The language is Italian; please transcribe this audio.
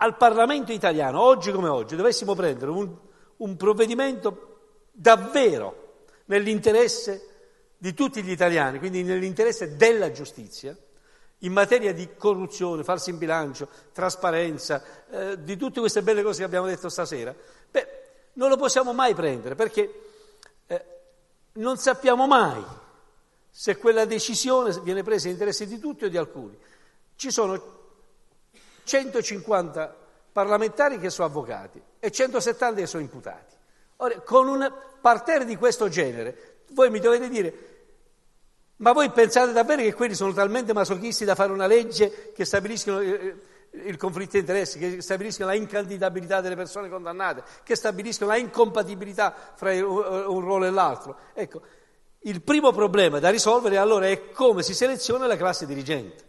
al Parlamento italiano, oggi come oggi, dovessimo prendere un, un provvedimento davvero nell'interesse di tutti gli italiani, quindi nell'interesse della giustizia, in materia di corruzione, falso in bilancio, trasparenza, eh, di tutte queste belle cose che abbiamo detto stasera, beh, non lo possiamo mai prendere perché eh, non sappiamo mai se quella decisione viene presa in interesse di tutti o di alcuni. Ci sono 150 parlamentari che sono avvocati e 170 che sono imputati. Ora, con un parterre di questo genere, voi mi dovete dire, ma voi pensate davvero che quelli sono talmente masochisti da fare una legge che stabiliscono eh, eh, il conflitto di interessi, che stabiliscono la incandidabilità delle persone condannate, che stabiliscono la incompatibilità fra un ruolo e l'altro? Ecco, il primo problema da risolvere allora è come si seleziona la classe dirigente.